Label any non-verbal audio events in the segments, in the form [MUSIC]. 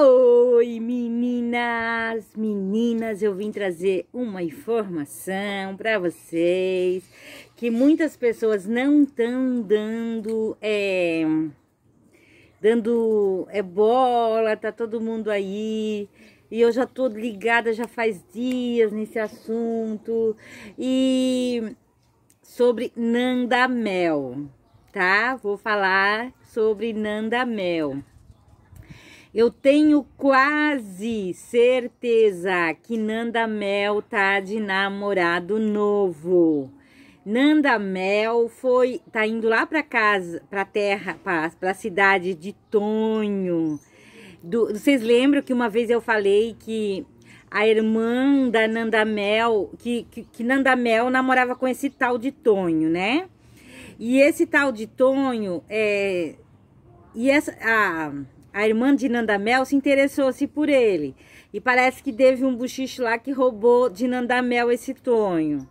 Oi, meninas, meninas, eu vim trazer uma informação para vocês que muitas pessoas não estão dando é dando é bola, tá todo mundo aí. E eu já tô ligada já faz dias nesse assunto e sobre Nanda Mel, tá? Vou falar sobre Nanda Mel. Eu tenho quase certeza que Nanda Mel tá de namorado novo. Nanda Mel foi tá indo lá para casa, para terra, para a cidade de Tonho. Do, vocês lembram que uma vez eu falei que a irmã da Nanda Mel, que, que, que Nanda Mel namorava com esse tal de Tonho, né? E esse tal de Tonho é e essa a a irmã de Nandamel se interessou-se por ele. E parece que teve um buchicho lá que roubou de Nandamel esse Tonho.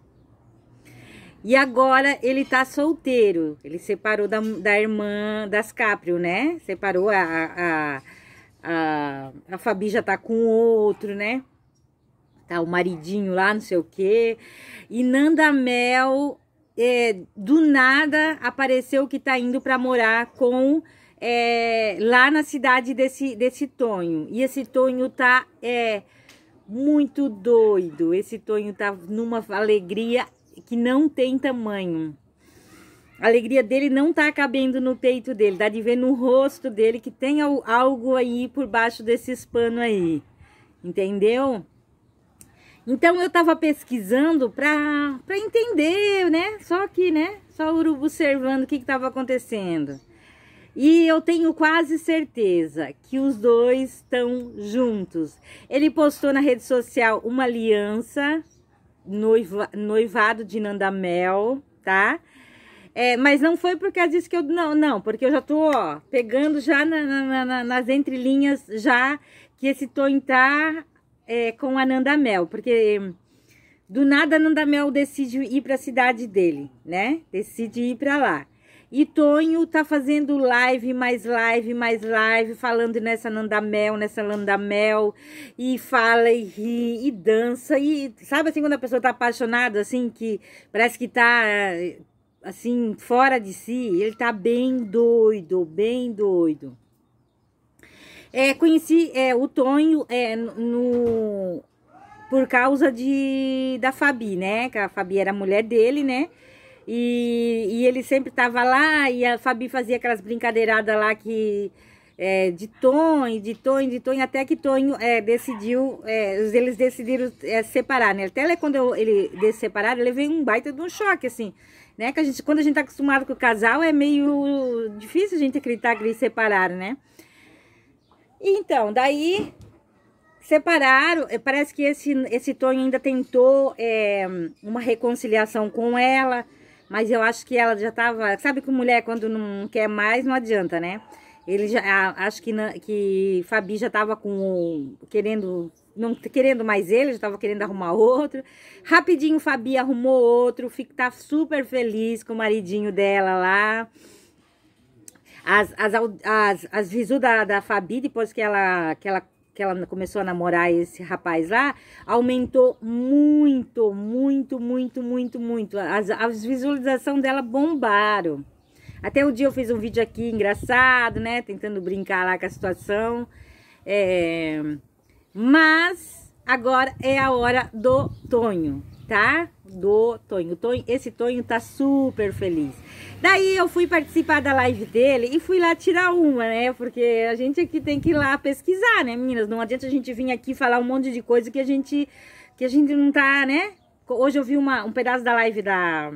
E agora ele tá solteiro. Ele separou da, da irmã das Caprio, né? Separou a, a, a, a Fabi já tá com outro, né? Tá o maridinho lá, não sei o quê. E Nandamel, é, do nada, apareceu que tá indo para morar com é, lá na cidade desse, desse Tonho. E esse Tonho tá é, muito doido. Esse Tonho tá numa alegria que não tem tamanho. A alegria dele não tá cabendo no peito dele, dá de ver no rosto dele que tem algo aí por baixo desses panos aí, entendeu? Então eu tava pesquisando pra, pra entender, né? Só que, né? Só o urubu observando o que que tava acontecendo. E eu tenho quase certeza que os dois estão juntos. Ele postou na rede social uma aliança, noiva, noivado de Nandamel, tá? É, mas não foi por causa disso que eu. Não, não, porque eu já tô, ó, pegando já na, na, na, nas entrelinhas, já que esse Tonho tá é, com a Nandamel, porque do nada Nandamel decide ir para a cidade dele, né? Decide ir para lá. E Tonho tá fazendo live, mais live, mais live, falando nessa Nandamel, nessa Landamel, e fala e ri e dança. E sabe assim, quando a pessoa tá apaixonada, assim, que parece que tá assim, fora de si, ele tá bem doido, bem doido. É, conheci é, o Tonho é, no, por causa de, da Fabi, né? Que a Fabi era a mulher dele, né? E, e ele sempre estava lá e a Fabi fazia aquelas brincadeiradas lá que é, de Tom, de Tom, de Tom, até que Tonho é, decidiu, é, eles decidiram é, separar, né? Até quando eu, ele desse separado, ele veio um baita de um choque, assim, né? Que a gente, quando a gente tá acostumado com o casal, é meio difícil a gente acreditar que eles separaram, né? Então, daí separaram, eh, parece que esse, esse Tonho ainda tentou eh, uma reconciliação com ela, mas eu acho que ela já tava... Sabe que mulher, quando não quer mais, não adianta, né? Ele já... Acho que, que Fabi já tava com... Querendo... Não querendo mais ele, já tava querendo arrumar outro. Rapidinho, Fabi arrumou outro. Fica, tá super feliz com o maridinho dela lá. As, as, as, as visu da, da Fabi, depois que ela... Que ela que ela começou a namorar esse rapaz lá, aumentou muito, muito, muito, muito, muito. As, as visualizações dela bombaram. Até o dia eu fiz um vídeo aqui engraçado, né? Tentando brincar lá com a situação. É... Mas agora é a hora do Tonho tá? Do Tonho. Tonho. Esse Tonho tá super feliz. Daí eu fui participar da live dele e fui lá tirar uma, né? Porque a gente aqui tem que ir lá pesquisar, né, meninas? Não adianta a gente vir aqui falar um monte de coisa que a gente, que a gente não tá, né? Hoje eu vi uma, um pedaço da live da,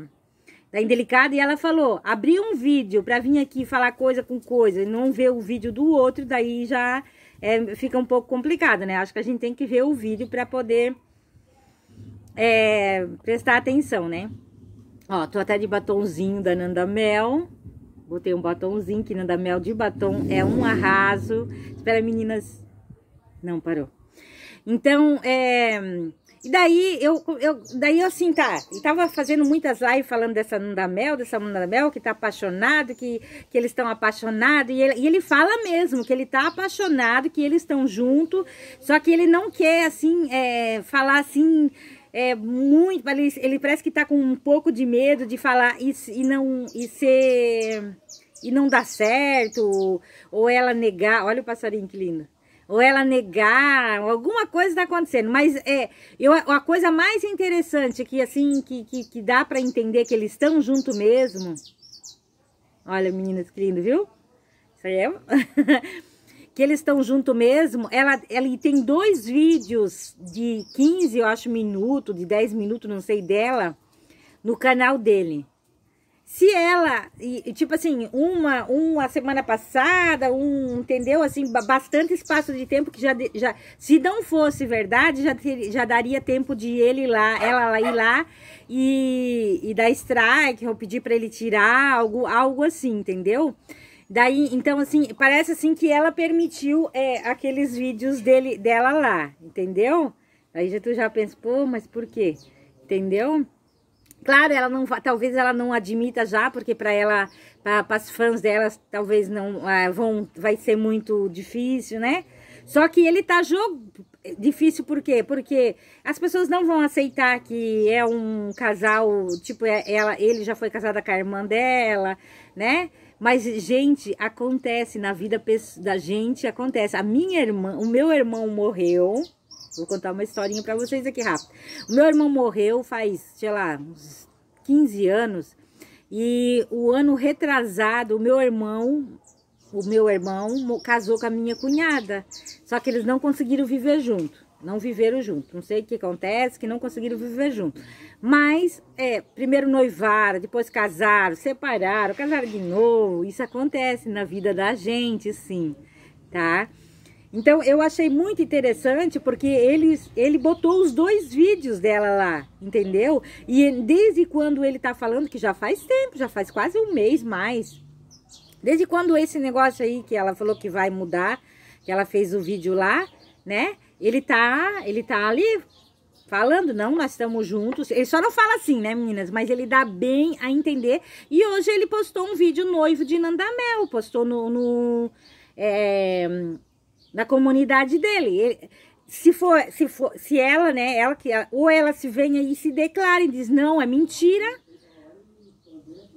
da Indelicada e ela falou: abri um vídeo pra vir aqui falar coisa com coisa e não ver o vídeo do outro, daí já é, fica um pouco complicado, né? Acho que a gente tem que ver o vídeo pra poder é, prestar atenção, né? Ó, tô até de batonzinho da Nanda Mel. Botei um batonzinho que Nanda Mel de batom é um arraso. Espera, meninas. Não, parou. Então, é... E daí eu, eu, daí eu assim, tá, ele tava fazendo muitas lives falando dessa Nanda Mel, dessa Nanda Mel que tá apaixonado, que, que eles estão apaixonados, e ele, e ele fala mesmo que ele tá apaixonado, que eles estão junto, só que ele não quer, assim, é, falar assim, é muito. Ele, ele parece que está com um pouco de medo de falar e, e não e ser e não dar certo, ou ela negar. Olha o passarinho que lindo. Ou ela negar, alguma coisa está acontecendo. Mas é, eu, a coisa mais interessante que assim que, que, que dá para entender que eles estão junto mesmo. Olha, meninas, que lindo, viu? Isso aí é. [LAUGHS] que eles estão junto mesmo, ela, ela tem dois vídeos de 15, eu acho, minuto, de 10 minutos, não sei, dela, no canal dele. Se ela, e, tipo assim, uma, uma semana passada, um, entendeu? Assim, bastante espaço de tempo que já, já se não fosse verdade, já, ter, já daria tempo de ele ir lá, ela ir lá e, e dar strike, ou pedir para ele tirar, algo, algo assim, entendeu? Entendeu? Daí, então, assim, parece assim que ela permitiu é, aqueles vídeos dele, dela lá, entendeu? Aí já, tu já pensa, pô, mas por quê? Entendeu? Claro, ela não, talvez ela não admita já, porque para ela, para as fãs delas, talvez não ah, vão, vai ser muito difícil, né? Só que ele tá jogo difícil por quê? Porque as pessoas não vão aceitar que é um casal, tipo, é, ela, ele já foi casado com a irmã dela, né? Mas, gente, acontece na vida da gente, acontece. A minha irmã, o meu irmão morreu. Vou contar uma historinha para vocês aqui rápido. O meu irmão morreu faz, sei lá, uns 15 anos. E o ano retrasado, o meu irmão, o meu irmão casou com a minha cunhada. Só que eles não conseguiram viver junto não viveram junto. Não sei o que acontece, que não conseguiram viver junto. Mas, é, primeiro noivaram, depois casaram, separaram, casaram de novo. Isso acontece na vida da gente, sim, tá? Então, eu achei muito interessante porque ele, ele botou os dois vídeos dela lá, entendeu? E desde quando ele tá falando, que já faz tempo, já faz quase um mês mais. Desde quando esse negócio aí que ela falou que vai mudar, que ela fez o vídeo lá, né? ele tá, ele tá ali falando, não, nós estamos juntos. Ele só não fala assim, né, meninas? Mas ele dá bem a entender. E hoje ele postou um vídeo noivo de Nandamel, postou no, no é, na comunidade dele. Ele, se for, se for, se ela, né, ela que ou ela se venha e se declara e diz não, é mentira.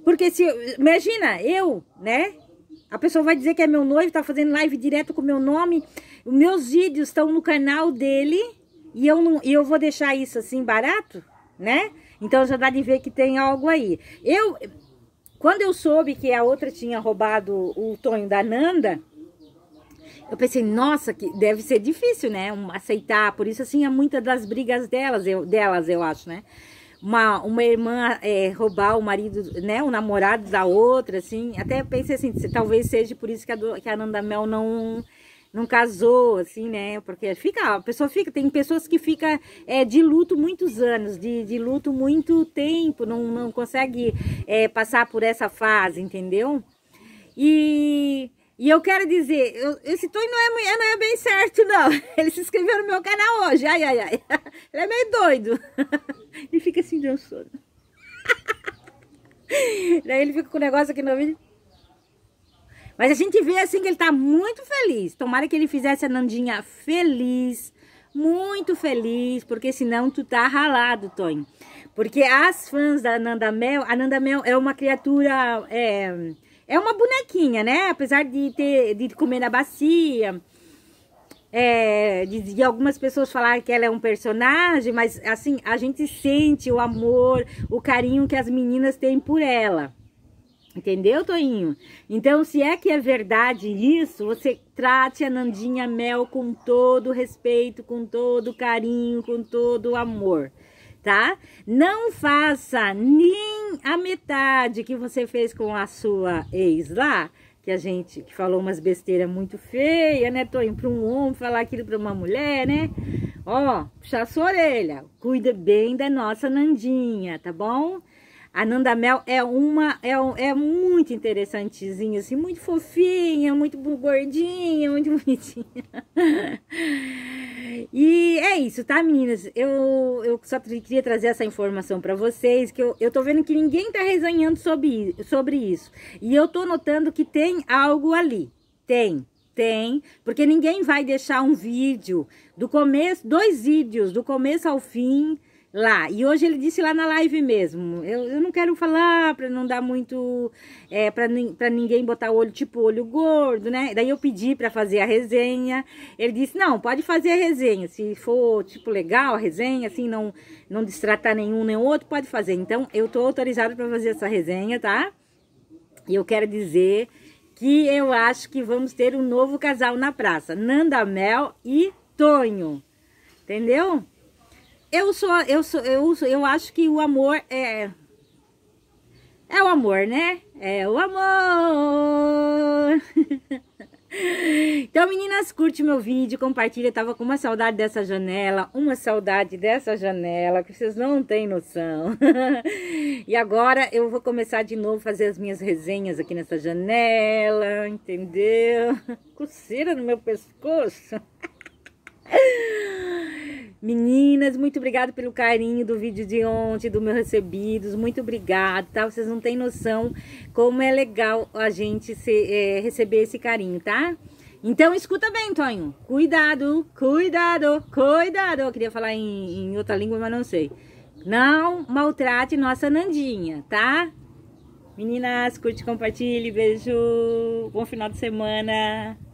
Porque se imagina eu, né, a pessoa vai dizer que é meu noivo, tá fazendo live direto com o meu nome. Os meus vídeos estão no canal dele e eu, não, e eu vou deixar isso assim barato, né? Então já dá de ver que tem algo aí. Eu, quando eu soube que a outra tinha roubado o Tonho da Nanda, eu pensei, nossa, que deve ser difícil, né? Um, aceitar. Por isso, assim, é muitas das brigas delas eu, delas, eu acho, né? uma, uma irmã é, roubar o marido, né, o namorado da outra, assim. Até pensei assim, talvez seja por isso que a, do, que a Nanda Mel não não casou, assim, né? Porque fica, a pessoa fica, tem pessoas que fica é, de luto muitos anos, de, de luto muito tempo, não, não consegue é, passar por essa fase, entendeu? E e eu quero dizer, eu, esse Tony não é, não é bem certo, não. [LAUGHS] Ele se inscreveu no meu canal hoje, ai, ai, ai. [LAUGHS] Ele é meio doido. [LAUGHS] E fica assim de um sono. Daí ele fica com o negócio aqui no vídeo. Mas a gente vê, assim, que ele tá muito feliz. Tomara que ele fizesse a Nandinha feliz. Muito feliz, porque senão tu tá ralado, Tony. Porque as fãs da Nanda Mel... A Nanda Mel é uma criatura... É, é uma bonequinha, né? Apesar de ter de comer na bacia. É, de, de, algumas pessoas falar que ela é um personagem, mas assim, a gente sente o amor, o carinho que as meninas têm por ela. Entendeu, Toinho? Então, se é que é verdade isso, você trate a Nandinha Mel com todo respeito, com todo carinho, com todo amor, tá? Não faça nem a metade que você fez com a sua ex lá, que a gente que falou umas besteiras muito feia, né, Toinho? Para um homem falar aquilo para uma mulher, né? Ó, puxa a sua orelha. Cuida bem da nossa Nandinha, tá bom? A Nanda Mel é uma, é, é muito interessantezinha, assim, muito fofinha, muito gordinha, muito [LAUGHS] bonitinha. E é isso, tá, meninas? Eu, eu só queria trazer essa informação para vocês, que eu, eu tô vendo que ninguém tá resenhando sobre, sobre isso. E eu tô notando que tem algo ali. Tem, tem, porque ninguém vai deixar um vídeo do começo, dois vídeos, do começo ao fim, lá. E hoje ele disse lá na live mesmo. Eu, eu não quero falar para não dar muito. É, para ninguém botar olho, tipo olho gordo, né? Daí eu pedi para fazer a resenha. Ele disse: não, pode fazer a resenha. Se for, tipo, legal a resenha, assim, não, não destratar nenhum nem outro, pode fazer. Então eu tô autorizado para fazer essa resenha, tá? E eu quero dizer que eu acho que vamos ter um novo casal na praça: Nanda Mel e Tonho. Entendeu? eu sou, eu sou, eu, eu acho que o amor é... É o amor, né? É o amor! [LAUGHS] então, meninas, curte meu vídeo, compartilha. Eu tava com uma saudade dessa janela, uma saudade dessa janela, que vocês não têm noção. [LAUGHS] e agora eu vou começar de novo a fazer as minhas resenhas aqui nessa janela, entendeu? [LAUGHS] Coceira no meu pescoço. Meninas, muito obrigado pelo carinho do vídeo de ontem, do meu recebidos, muito obrigado, tá? Vocês não têm noção como é legal a gente é, receber esse carinho, tá? Então escuta bem, Tonho. Cuidado, cuidado, cuidado. Eu queria falar em, em outra língua, mas não sei. Não maltrate nossa Nandinha, tá? Meninas, curte, compartilhe, beijo, bom final de semana.